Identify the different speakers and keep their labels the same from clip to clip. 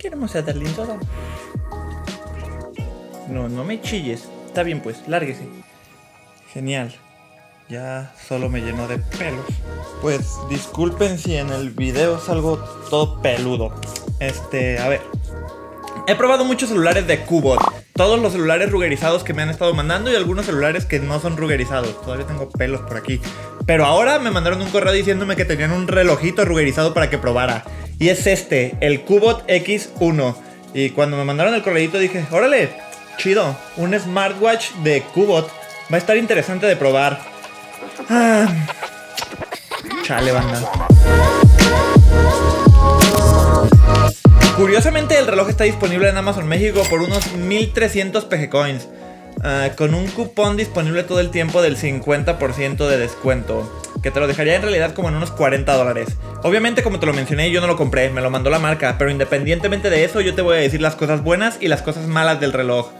Speaker 1: Queremos No, no me chilles. Está bien pues, lárguese. Genial. Ya solo me llenó de pelos. Pues disculpen si en el video salgo todo peludo. Este, a ver. He probado muchos celulares de cubos Todos los celulares rugerizados que me han estado mandando y algunos celulares que no son rugerizados. Todavía tengo pelos por aquí. Pero ahora me mandaron un correo diciéndome que tenían un relojito rugerizado para que probara. Y es este, el Cubot X1. Y cuando me mandaron el correo dije, órale, chido, un smartwatch de Cubot. Va a estar interesante de probar. Ah, chale, banda. Curiosamente el reloj está disponible en Amazon México por unos 1300 PG Coins. Ah, con un cupón disponible todo el tiempo del 50% de descuento, que te lo dejaría en realidad como en unos 40 dólares. Obviamente, como te lo mencioné, yo no lo compré, me lo mandó la marca, pero independientemente de eso, yo te voy a decir las cosas buenas y las cosas malas del reloj.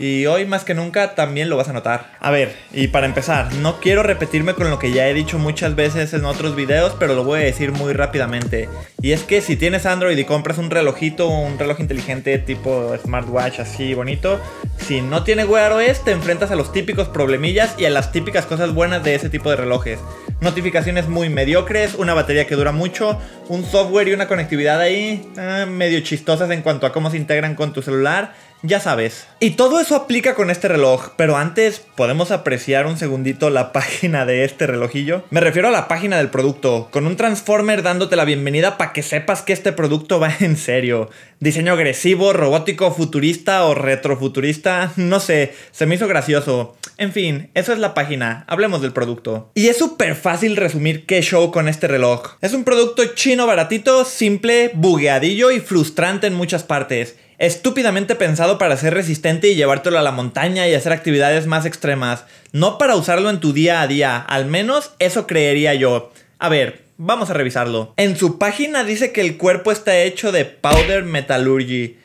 Speaker 1: Y hoy más que nunca también lo vas a notar. A ver, y para empezar, no quiero repetirme con lo que ya he dicho muchas veces en otros videos, pero lo voy a decir muy rápidamente. Y es que si tienes Android y compras un relojito, un reloj inteligente tipo smartwatch así bonito, si no tiene Wear OS te enfrentas a los típicos problemillas y a las típicas cosas buenas de ese tipo de relojes notificaciones muy mediocres, una batería que dura mucho, un software y una conectividad ahí eh, medio chistosas en cuanto a cómo se integran con tu celular, ya sabes. Y todo eso aplica con este reloj, pero antes podemos apreciar un segundito la página de este relojillo. Me refiero a la página del producto, con un transformer dándote la bienvenida para que sepas que este producto va en serio. Diseño agresivo, robótico, futurista o retrofuturista, no sé, se me hizo gracioso. En fin, eso es la página, hablemos del producto. Y es súper fácil resumir qué show con este reloj. Es un producto chino baratito, simple, bugueadillo y frustrante en muchas partes estúpidamente pensado para ser resistente y llevártelo a la montaña y hacer actividades más extremas, no para usarlo en tu día a día, al menos eso creería yo. A ver, vamos a revisarlo. En su página dice que el cuerpo está hecho de powder metallurgy,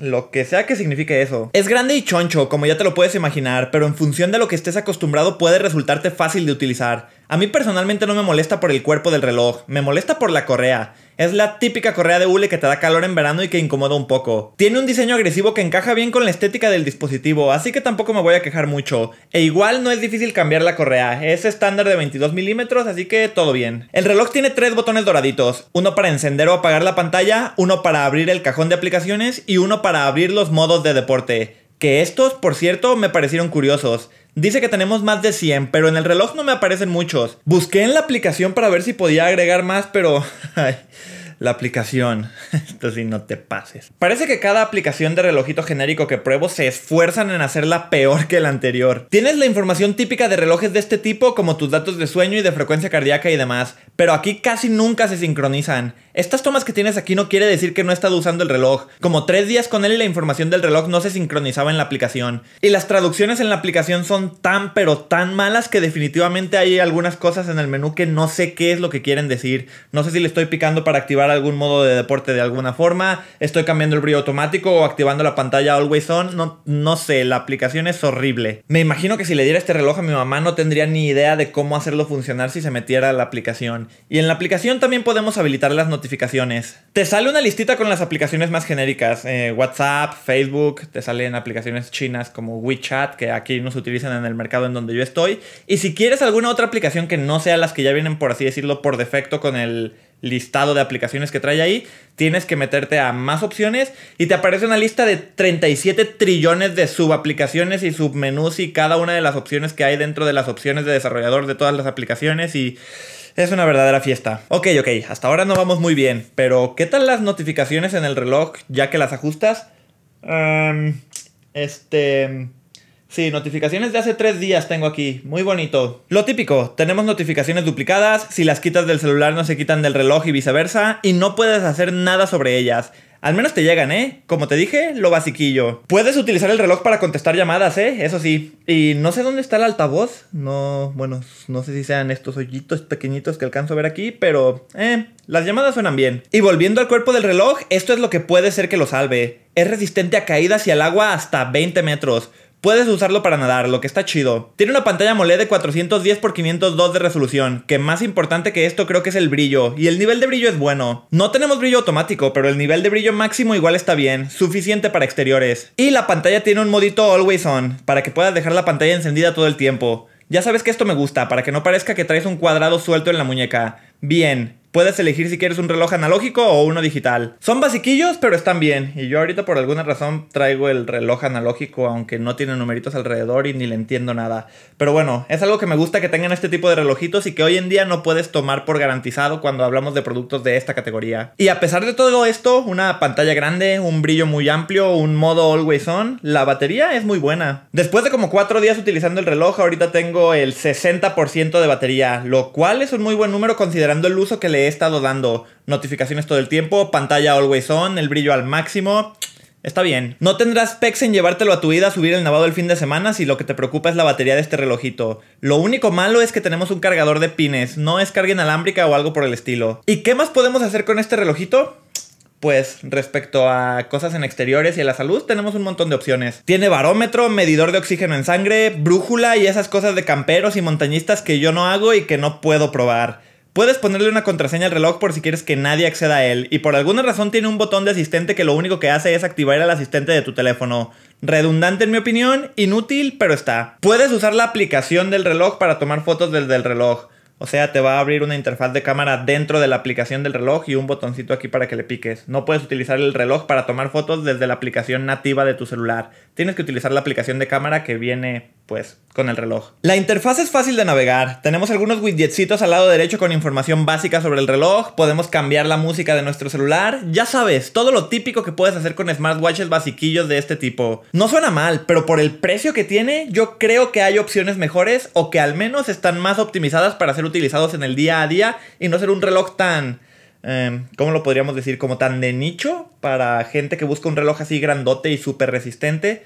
Speaker 1: lo que sea que signifique eso. Es grande y choncho, como ya te lo puedes imaginar, pero en función de lo que estés acostumbrado puede resultarte fácil de utilizar. A mí personalmente no me molesta por el cuerpo del reloj, me molesta por la correa. Es la típica correa de hule que te da calor en verano y que incomoda un poco. Tiene un diseño agresivo que encaja bien con la estética del dispositivo, así que tampoco me voy a quejar mucho. E igual no es difícil cambiar la correa, es estándar de 22 milímetros, así que todo bien. El reloj tiene tres botones doraditos, uno para encender o apagar la pantalla, uno para abrir el cajón de aplicaciones y uno para abrir los modos de deporte. Que estos, por cierto, me parecieron curiosos. Dice que tenemos más de 100, pero en el reloj no me aparecen muchos. Busqué en la aplicación para ver si podía agregar más, pero... la aplicación. Esto sí, no te pases. Parece que cada aplicación de relojito genérico que pruebo se esfuerzan en hacerla peor que la anterior. Tienes la información típica de relojes de este tipo, como tus datos de sueño y de frecuencia cardíaca y demás, pero aquí casi nunca se sincronizan. Estas tomas que tienes aquí no quiere decir que no he estado usando el reloj. Como tres días con él y la información del reloj no se sincronizaba en la aplicación. Y las traducciones en la aplicación son tan pero tan malas que definitivamente hay algunas cosas en el menú que no sé qué es lo que quieren decir. No sé si le estoy picando para activar algún modo de deporte de alguna forma, estoy cambiando el brillo automático o activando la pantalla always on, no, no sé, la aplicación es horrible. Me imagino que si le diera este reloj a mi mamá no tendría ni idea de cómo hacerlo funcionar si se metiera a la aplicación. Y en la aplicación también podemos habilitar las notificaciones. Te sale una listita con las aplicaciones más genéricas, eh, WhatsApp, Facebook, te salen aplicaciones chinas como WeChat, que aquí no se utilizan en el mercado en donde yo estoy. Y si quieres alguna otra aplicación que no sea las que ya vienen, por así decirlo, por defecto con el listado de aplicaciones que trae ahí, tienes que meterte a más opciones y te aparece una lista de 37 trillones de subaplicaciones y submenús y cada una de las opciones que hay dentro de las opciones de desarrollador de todas las aplicaciones y es una verdadera fiesta. Ok, ok, hasta ahora no vamos muy bien, pero ¿qué tal las notificaciones en el reloj ya que las ajustas? este... Sí, notificaciones de hace tres días tengo aquí. Muy bonito. Lo típico, tenemos notificaciones duplicadas, si las quitas del celular no se quitan del reloj y viceversa, y no puedes hacer nada sobre ellas. Al menos te llegan, ¿eh? Como te dije, lo basiquillo. Puedes utilizar el reloj para contestar llamadas, ¿eh? Eso sí. Y no sé dónde está el altavoz. No, bueno, no sé si sean estos hoyitos pequeñitos que alcanzo a ver aquí, pero, eh, las llamadas suenan bien. Y volviendo al cuerpo del reloj, esto es lo que puede ser que lo salve. Es resistente a caídas y al agua hasta 20 metros. Puedes usarlo para nadar, lo que está chido. Tiene una pantalla AMOLED de 410x502 de resolución, que más importante que esto creo que es el brillo, y el nivel de brillo es bueno. No tenemos brillo automático, pero el nivel de brillo máximo igual está bien, suficiente para exteriores. Y la pantalla tiene un modito always on, para que puedas dejar la pantalla encendida todo el tiempo. Ya sabes que esto me gusta, para que no parezca que traes un cuadrado suelto en la muñeca. Bien, Puedes elegir si quieres un reloj analógico o uno digital. Son basiquillos, pero están bien. Y yo ahorita por alguna razón traigo el reloj analógico, aunque no tiene numeritos alrededor y ni le entiendo nada. Pero bueno, es algo que me gusta que tengan este tipo de relojitos y que hoy en día no puedes tomar por garantizado cuando hablamos de productos de esta categoría. Y a pesar de todo esto, una pantalla grande, un brillo muy amplio, un modo always on, la batería es muy buena. Después de como 4 días utilizando el reloj, ahorita tengo el 60% de batería, lo cual es un muy buen número considerando el uso que le he estado dando notificaciones todo el tiempo, pantalla always on, el brillo al máximo. Está bien. No tendrás pex en llevártelo a tu vida a subir el navado el fin de semana si lo que te preocupa es la batería de este relojito. Lo único malo es que tenemos un cargador de pines, no es carga inalámbrica o algo por el estilo. ¿Y qué más podemos hacer con este relojito? Pues respecto a cosas en exteriores y a la salud tenemos un montón de opciones. Tiene barómetro, medidor de oxígeno en sangre, brújula y esas cosas de camperos y montañistas que yo no hago y que no puedo probar. Puedes ponerle una contraseña al reloj por si quieres que nadie acceda a él, y por alguna razón tiene un botón de asistente que lo único que hace es activar el asistente de tu teléfono. Redundante en mi opinión, inútil, pero está. Puedes usar la aplicación del reloj para tomar fotos desde el reloj. O sea, te va a abrir una interfaz de cámara dentro de la aplicación del reloj y un botoncito aquí para que le piques. No puedes utilizar el reloj para tomar fotos desde la aplicación nativa de tu celular. Tienes que utilizar la aplicación de cámara que viene pues con el reloj. La interfaz es fácil de navegar. Tenemos algunos widgetcitos al lado derecho con información básica sobre el reloj, podemos cambiar la música de nuestro celular, ya sabes, todo lo típico que puedes hacer con smartwatches basiquillos de este tipo. No suena mal, pero por el precio que tiene, yo creo que hay opciones mejores o que al menos están más optimizadas para ser utilizados en el día a día y no ser un reloj tan... Em, ¿Cómo lo podríamos decir? Como tan de nicho para gente que busca un reloj así grandote y súper resistente.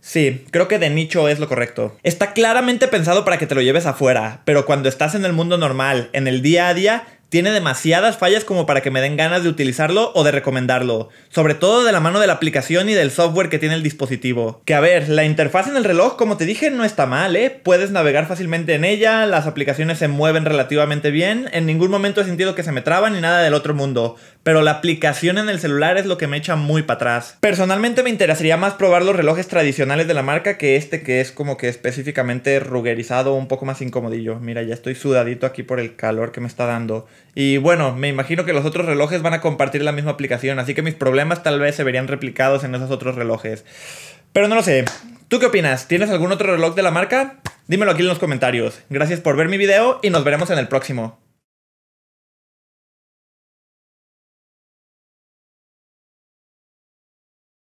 Speaker 1: Sí, creo que de nicho es lo correcto. Está claramente pensado para que te lo lleves afuera, pero cuando estás en el mundo normal, en el día a día, tiene demasiadas fallas como para que me den ganas de utilizarlo o de recomendarlo, sobre todo de la mano de la aplicación y del software que tiene el dispositivo. Que a ver, la interfaz en el reloj, como te dije, no está mal, ¿eh? Puedes navegar fácilmente en ella, las aplicaciones se mueven relativamente bien, en ningún momento he sentido que se me traban ni nada del otro mundo, pero la aplicación en el celular es lo que me echa muy para atrás. Personalmente me interesaría más probar los relojes tradicionales de la marca que este que es como que específicamente rugerizado, un poco más incomodillo. Mira, ya estoy sudadito aquí por el calor que me está dando. Y bueno, me imagino que los otros relojes van a compartir la misma aplicación, así que mis problemas tal vez se verían replicados en esos otros relojes. Pero no lo sé. ¿Tú qué opinas? ¿Tienes algún otro reloj de la marca? Dímelo aquí en los comentarios. Gracias por ver mi video y nos veremos en el próximo.